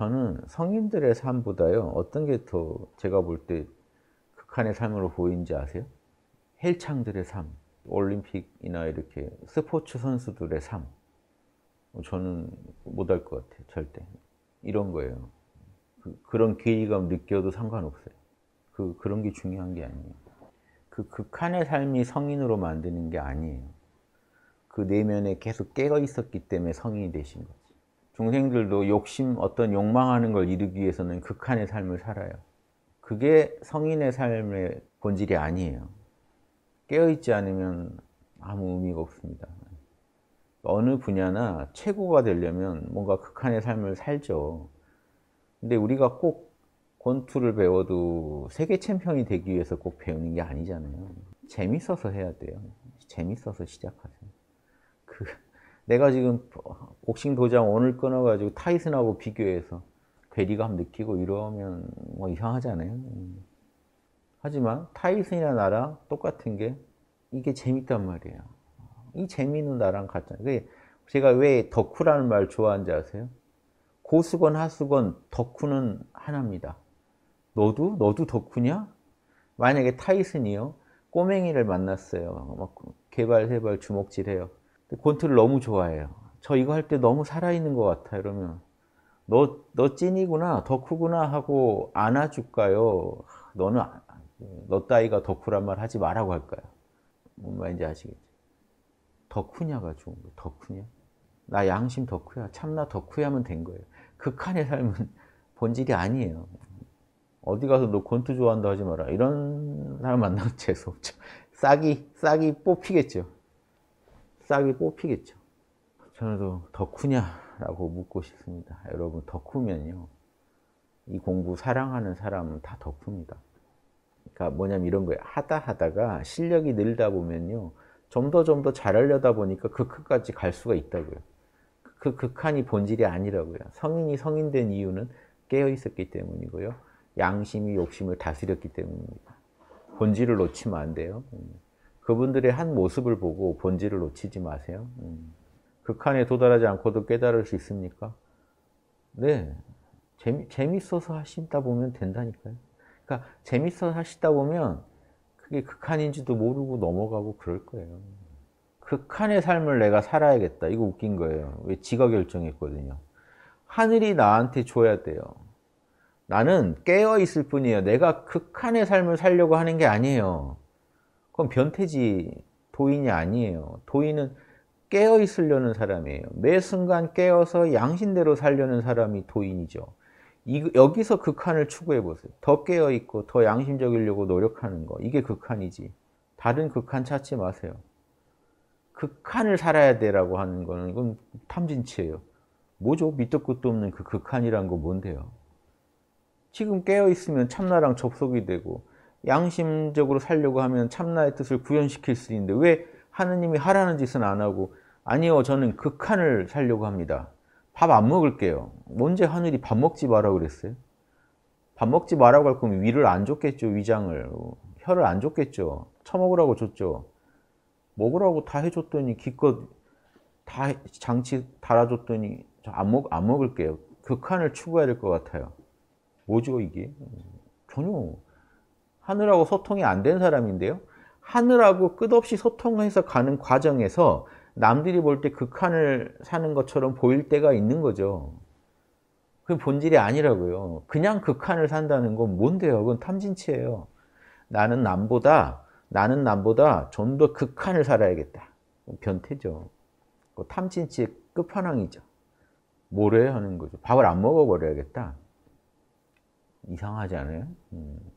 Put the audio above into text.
저는 성인들의 삶보다요 어떤 게 더 제가 볼 때 극한의 삶으로 보이는지 아세요? 헬창들의 삶, 올림픽이나 이렇게 스포츠 선수들의 삶 저는 못할 것 같아요 절대 이런 거예요 그, 런 괴리감 느껴도 상관없어요 그, 그런 게 중요한 게 아니에요 그 극한의 삶이 성인으로 만드는 게 아니에요 그 내면에 계속 깨어 있었기 때문에 성인이 되신 거죠 중생들도 욕심, 어떤 욕망하는 걸 이루기 위해서는 극한의 삶을 살아요. 그게 성인의 삶의 본질이 아니에요. 깨어있지 않으면 아무 의미가 없습니다. 어느 분야나 최고가 되려면 뭔가 극한의 삶을 살죠. 근데 우리가 꼭 권투를 배워도 세계 챔피언이 되기 위해서 꼭 배우는 게 아니잖아요. 재밌어서 해야 돼요. 재밌어서 시작하세요. 그 내가 지금 복싱 도장 오늘 끊어가지고 타이슨하고 비교해서 괴리감 느끼고 이러면 뭐 이상하잖아요. 하지만 타이슨이나 나랑 똑같은 게 이게 재밌단 말이에요. 이 재미는 나랑 같잖아요. 제가 왜 덕후라는 말 좋아하는지 아세요? 고수건 하수건 덕후는 하나입니다. 너도? 너도 덕후냐? 만약에 타이슨이요. 꼬맹이를 만났어요. 막 개발, 해발, 주먹질해요. 권투를 그 너무 좋아해요. 저 이거 할 때 너무 살아있는 것 같아. 이러면 너, 너 찐이구나, 덕후구나 하고 안아줄까요? 너는, 너 따위가 덕후란 말 하지 말라고 할까요? 뭔 말인지 아시겠죠? 덕후냐가 좋은 거예요. 덕후냐? 나 양심 덕후야. 참나 덕후야면 된 거예요. 극한의 삶은 본질이 아니에요. 어디 가서 너 권투 좋아한다 하지 마라. 이런 사람 만나면 재수없죠. 싹이, 싹이 뽑히겠죠. 싹이 뽑히겠죠. 저는 덕후냐라고 묻고 싶습니다. 여러분 덕후면요. 이 공부 사랑하는 사람은 다 덕후입니다. 그러니까 뭐냐면 이런 거예요. 하다 하다가 실력이 늘다 보면요. 좀 더 좀 더 잘하려다 보니까 그 끝까지 갈 수가 있다고요. 그 극한이 본질이 아니라고요. 성인이 성인된 이유는 깨어 있었기 때문이고요. 양심이 욕심을 다스렸기 때문입니다. 본질을 놓치면 안 돼요. 그분들의 한 모습을 보고 본질을 놓치지 마세요. 음. 극한에 도달하지 않고도 깨달을 수 있습니까? 네. 재미, 재밌어서 하시다 보면 된다니까요. 그러니까 재밌어서 하시다 보면 그게 극한인지도 모르고 넘어가고 그럴 거예요. 극한의 삶을 내가 살아야겠다. 이거 웃긴 거예요. 왜 지가 결정했거든요. 하늘이 나한테 줘야 돼요. 나는 깨어 있을 뿐이에요. 내가 극한의 삶을 살려고 하는 게 아니에요. 그건 변태지 도인이 아니에요. 도인은 깨어 있으려는 사람이에요. 매 순간 깨어서 양신대로 살려는 사람이 도인이죠. 이, 여기서 극한을 추구해 보세요. 더 깨어 있고 더 양심적이려고 노력하는 거. 이게 극한이지. 다른 극한 찾지 마세요. 극한을 살아야 되라고 하는 거는 이건 탐진치예요. 뭐죠? 밑도 끝도 없는 그 극한이란 거 뭔데요? 지금 깨어 있으면 참나랑 접속이 되고 양심적으로 살려고 하면 참나의 뜻을 구현시킬 수 있는데 왜 하느님이 하라는 짓은 안 하고 아니요 저는 극한을 살려고 합니다. 밥 안 먹을게요. 언제 하늘이 밥 먹지 마라고 그랬어요? 밥 먹지 마라고 할 거면 위를 안 줬겠죠. 위장을. 혀를 안 줬겠죠. 처먹으라고 줬죠. 먹으라고 다 해줬더니 기껏 다 장치 달아줬더니 안, 먹, 안 먹을게요. 극한을 추구해야 될 것 같아요. 뭐죠 이게? 전혀 하늘하고 소통이 안 된 사람인데요. 하늘하고 끝없이 소통해서 가는 과정에서 남들이 볼 때 극한을 사는 것처럼 보일 때가 있는 거죠. 그 본질이 아니라고요. 그냥 극한을 산다는 건 뭔데요? 그건 탐진치예요. 나는 남보다 나는 남보다 좀 더 극한을 살아야겠다. 변태죠. 그 탐진치 끝판왕이죠. 뭐래 하는 거죠. 밥을 안 먹어버려야겠다. 이상하지 않아요? 음.